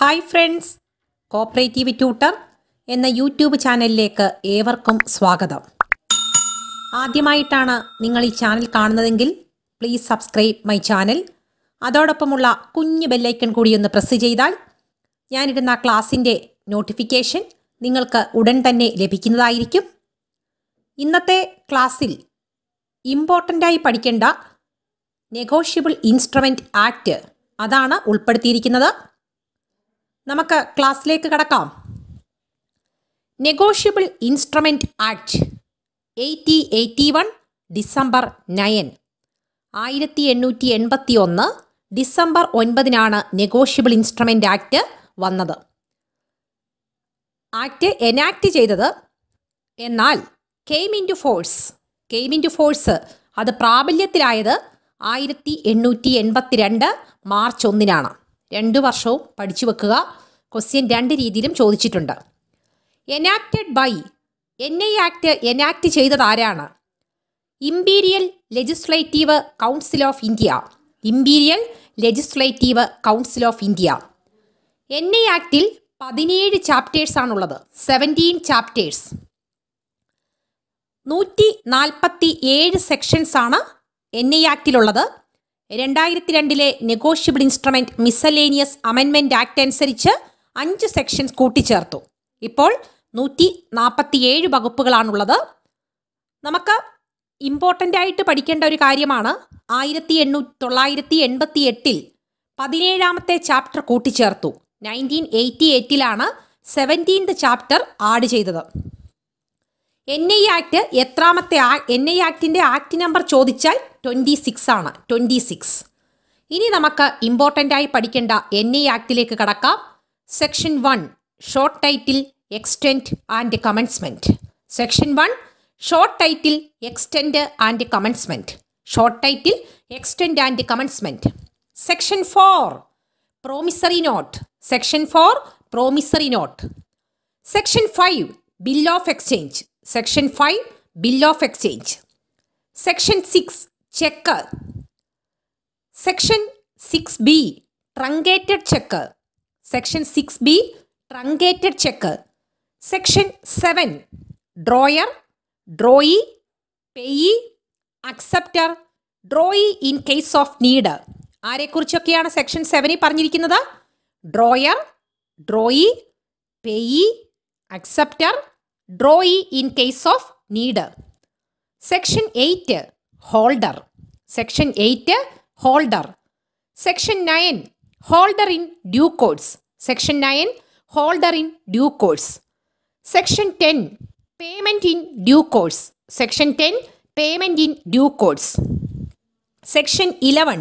Hi friends cooperative tutor എന്ന YouTube ചാനലിലേക്ക് ഏവർക്കും സ്വാഗതം ആദ്യമായിട്ടാണ് നിങ്ങൾ ഈ ചാനൽ കാണുന്നതെങ്കിൽ പ്ലീസ് സബ്സ്ക്രൈബ് മൈ ചാനൽ അതോടൊപ്പമുള്ള കുഞ്ഞ് ബെല്ലൈക്കൺ കൂടി ഒന്ന് പ്രസ് ചെയ്താൽ ഞാനിടുന്ന ക്ലാസ്സിൻ്റെ നോട്ടിഫിക്കേഷൻ നിങ്ങൾക്ക് ഉടൻ തന്നെ ലഭിക്കുന്നതായിരിക്കും ഇന്നത്തെ ക്ലാസ്സിൽ ഇമ്പോർട്ടൻ്റായി പഠിക്കേണ്ട നെഗോഷ്യബിൾ ഇൻസ്ട്രുമെൻറ്റ് ആക്ട് അതാണ് ഉൾപ്പെടുത്തിയിരിക്കുന്നത് നമുക്ക് ക്ലാസ്സിലേക്ക് കടക്കാം negotiable instrument act eighty eighty one December nine ആയിരത്തി എണ്ണൂറ്റി എൺപത്തി ഒന്ന് ഡിസംബർ ഒൻപതിനാണ് നെഗോഷ്യബിൾ ഇൻസ്ട്രുമെൻ്റ് ആക്ട് വന്നത് ആക്ട് എനാക്ട് ചെയ്തത് എന്നാൽ came into force came into force അത് പ്രാബല്യത്തിലായത് ആയിരത്തി എണ്ണൂറ്റി രണ്ട് മാർച്ച് ഒന്നിനാണ് രണ്ട് വർഷവും പഠിച്ചു വെക്കുക ക്വസ്റ്റ്യൻ രണ്ട് രീതിയിലും ചോദിച്ചിട്ടുണ്ട് enacted by N I act enact ചെയ്തത് ആരാണ് imperial legislative council of India imperial legislative council of India N I ആക്ടിൽ പതിനേഴ് ചാപ്റ്റേഴ്സ് ആണുള്ളത് സെവൻറ്റീൻ ചാപ്റ്റേഴ്സ് നൂറ്റി നാൽപ്പത്തി ഏഴ് സെക്ഷൻസ് ആണ് എൻ ഐ ആക്ടിലുള്ളത് രണ്ടായിരത്തി രണ്ടിലെ negotiable instrument miscellaneous amendment act അനുസരിച്ച് അഞ്ച് സെക്ഷൻസ് കൂട്ടിച്ചേർത്തു ഇപ്പോൾ നൂറ്റി നാൽപ്പത്തിയേഴ് വകുപ്പുകളാണുള്ളത് നമുക്ക് ഇമ്പോർട്ടൻ്റ് ആയിട്ട് പഠിക്കേണ്ട ഒരു കാര്യമാണ് ആയിരത്തി എണ്ണൂ തൊള്ളായിരത്തി എൺപത്തി എട്ടിൽ പതിനേഴാമത്തെ ചാപ്റ്റർ കൂട്ടിച്ചേർത്തു നയൻറ്റീൻ എയ്റ്റി എയ്റ്റിലാണ് സെവൻറ്റീൻത് ചാപ്റ്റർ ആഡ് ചെയ്തത് എൻ ഐ ആക്ട് എത്രാമത്തെ ആ എൻ ഐ ആക്ടിൻ്റെ ആക്ട് നമ്പർ ചോദിച്ചാൽ ട്വൻറ്റി സിക്സ് ആണ് ട്വൻറ്റി സിക്സ് ഇനി നമുക്ക് ഇമ്പോർട്ടൻ്റായി പഠിക്കേണ്ട എൻ ഐ ആക്ടിലേക്ക് കടക്കാം Section 1 Short Title, Extent and Commencement. Section 1 Short Title, extent, and Commencement. Short Title, Extend and Commencement. Section 4 Promissory Note. Section 4 Promissory Note. Section 5 Bill of Exchange. Section 5 Bill of Exchange. Section 6 Checker. Section 6b Truncated Checker. Section six B truncated cheque section seven drawer drawee payee acceptor drawee in case of need ആരെക്കുറിച്ചൊക്കെയാണ് section സെവനിൽ പറഞ്ഞിരിക്കുന്നത് drawer drawee payee acceptor drawee in case of need section eight holder section eight holder section nine holder in due course section nine holder in due course section ten payment in due course section ten payment in due course section eleven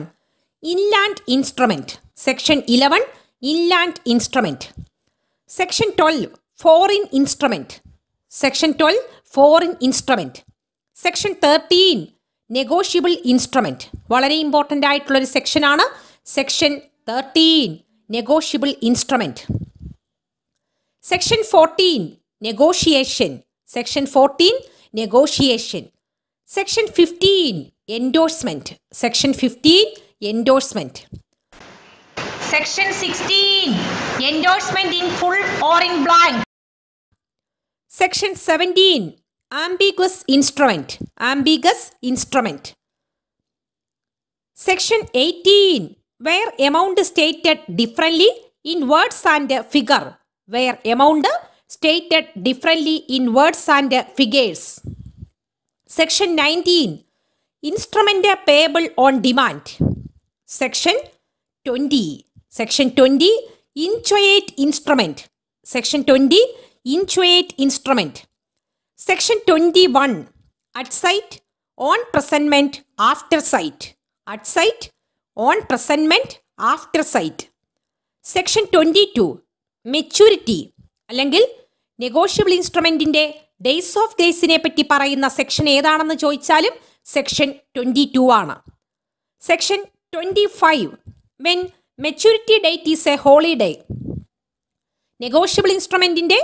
inland instrument section eleven inland instrument section twelve foreign instrument section twelve foreign instrument section thirteen negotiable instrument വളരെ important ആയിട്ടുള്ളൊരു സെക്ഷനാണ് section 13. Negotiable instrument. Section 14. Negotiation. Section 14. Negotiation. Section 15. Endorsement. Section 15. Endorsement. Section 16. Endorsement in full or in blank. Section 17. Ambiguous instrument. Ambiguous instrument. Section 18 where amount stated differently in words and figure, where amount stated differently in words and figures. Section 19. Instrument payable on demand. Section 20. Section 20. Inchoate instrument. Section 20. Inchoate instrument. Section 21. At site, on presentment, after site. At site, on presentment after sight section twenty two maturity അല്ലെങ്കിൽ negotiable ഇൻസ്ട്രുമെന്റിന്റെ days of ഗ്രേസിനെ പറ്റി പറയുന്ന section ഏതാണെന്ന് ചോദിച്ചാലും section twenty two ആണ് section twenty five when maturity date is a holiday negotiable ഇൻസ്ട്രുമെന്റിന്റെ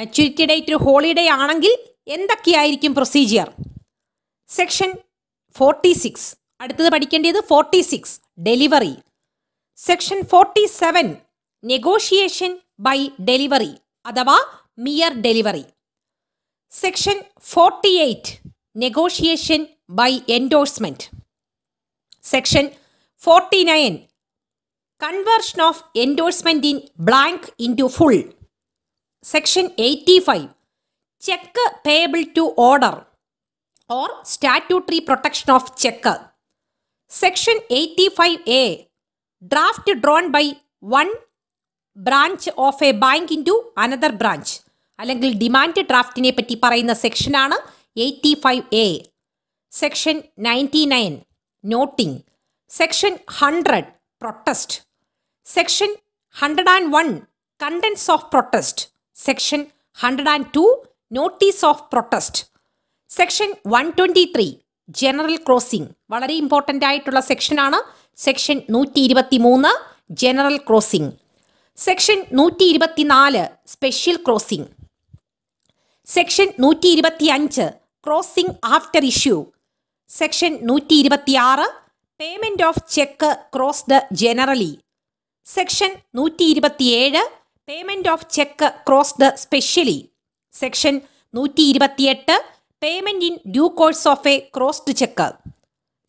maturity date ഒരു ഹോളിഡേ ആണെങ്കിൽ എന്തൊക്കെയായിരിക്കും പ്രൊസീജിയർ സെക്ഷൻ ഫോർട്ടി സിക്സ് അടുത്തത് പഠിക്കേണ്ടത് forty six delivery section forty seven negotiation by delivery അഥവാ mere delivery section forty eight negotiation by endorsement section forty nine conversion of endorsement in blank into full section eighty five cheque payable to order or statutory protection of cheque section Section 85A Draft drawn by one branch of a bank into another branch അല്ലെങ്കിൽ demand ഡ്രാഫ്റ്റിനെ പറ്റി പറയുന്ന സെക്ഷനാണ് eighty five A section ninety nine noting section hundred protest section hundred and one contents of protest section hundred and two notice of protest section one twenty three general crossing വളരെ important ആയിട്ടുള്ള സെക്ഷനാണ് section നൂറ്റി ഇരുപത്തി മൂന്ന് general crossing section നൂറ്റി ഇരുപത്തി നാല് special crossing section നൂറ്റി ഇരുപത്തി അഞ്ച് ക്രോസിംഗ് ആഫ്റ്റർ ഇഷ്യൂ സെക്ഷൻ നൂറ്റി ഇരുപത്തി ആറ് payment of cheque crossed generally section നൂറ്റി ഇരുപത്തി ഏഴ് payment of cheque crossed specially section നൂറ്റി ഇരുപത്തി എട്ട് payment in due course of a crossed cheque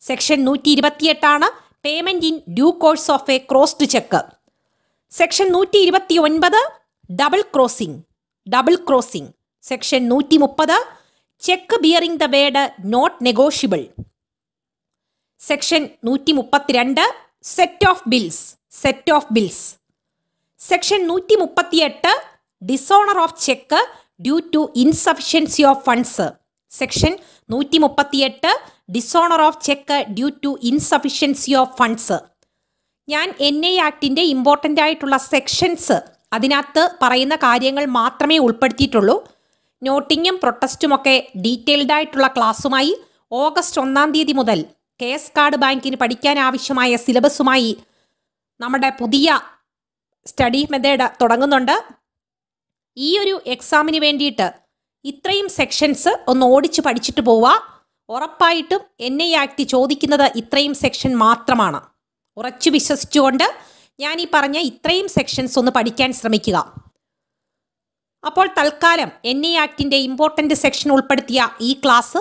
section നൂറ്റി ഇരുപത്തിയെട്ടാണ് payment in due course of a crossed cheque section നൂറ്റി ഇരുപത്തി ഒൻപത് double crossing double crossing section നൂറ്റി മുപ്പത് cheque bearing the word not negotiable section നൂറ്റി മുപ്പത്തിരണ്ട് set of bills set of bills section നൂറ്റി മുപ്പത്തിയെട്ട് dishonour of cheque due to insufficiency of funds section നൂറ്റി മുപ്പത്തിയെട്ട് dishonour of cheque due to insufficiency of funds ഞാൻ N I ആക്ടിൻ്റെ important ആയിട്ടുള്ള sections അതിനകത്ത് പറയുന്ന കാര്യങ്ങൾ മാത്രമേ ഉൾപ്പെടുത്തിയിട്ടുള്ളൂ നോട്ടിങ്ങും ഒക്കെ ഡീറ്റെയിൽഡ് ആയിട്ടുള്ള ക്ലാസ്സുമായി ഓഗസ്റ്റ് ഒന്നാം തീയതി മുതൽ കെ എസ് കാർഡ് ബാങ്കിന് പഠിക്കാൻ ആവശ്യമായ സിലബസുമായി നമ്മുടെ പുതിയ സ്റ്റഡി മെത്തേഡ് തുടങ്ങുന്നുണ്ട് ഈ ഒരു എക്സാമിന് വേണ്ടിയിട്ട് ഇത്രയും സെക്ഷൻസ് ഒന്ന് ഓടിച്ച് പഠിച്ചിട്ട് പോവുക ഉറപ്പായിട്ടും എൻ ഐ ആക്ട് ചോദിക്കുന്നത് ഇത്രയും സെക്ഷൻ മാത്രമാണ് ഉറച്ചു വിശ്വസിച്ചുകൊണ്ട് ഞാൻ ഈ പറഞ്ഞ ഇത്രയും സെക്ഷൻസ് ഒന്ന് പഠിക്കാൻ ശ്രമിക്കുക അപ്പോൾ തൽക്കാലം എൻ ഐ ആക്ടിൻ്റെ ഇമ്പോർട്ടൻ്റ് സെക്ഷൻ ഉൾപ്പെടുത്തിയ ഈ ക്ലാസ്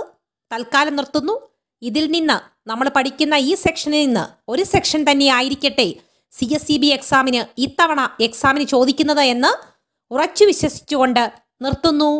തൽക്കാലം നിർത്തുന്നു ഇതിൽ നിന്ന് നമ്മൾ പഠിക്കുന്ന ഈ സെക്ഷനിൽ നിന്ന് ഒരു സെക്ഷൻ തന്നെ ആയിരിക്കട്ടെ സി എസ് സി ബി എക്സാമിന് ഇത്തവണ എക്സാമിന് ചോദിക്കുന്നത് എന്ന് ഉറച്ചു വിശ്വസിച്ചുകൊണ്ട് നിർത്തുന്നു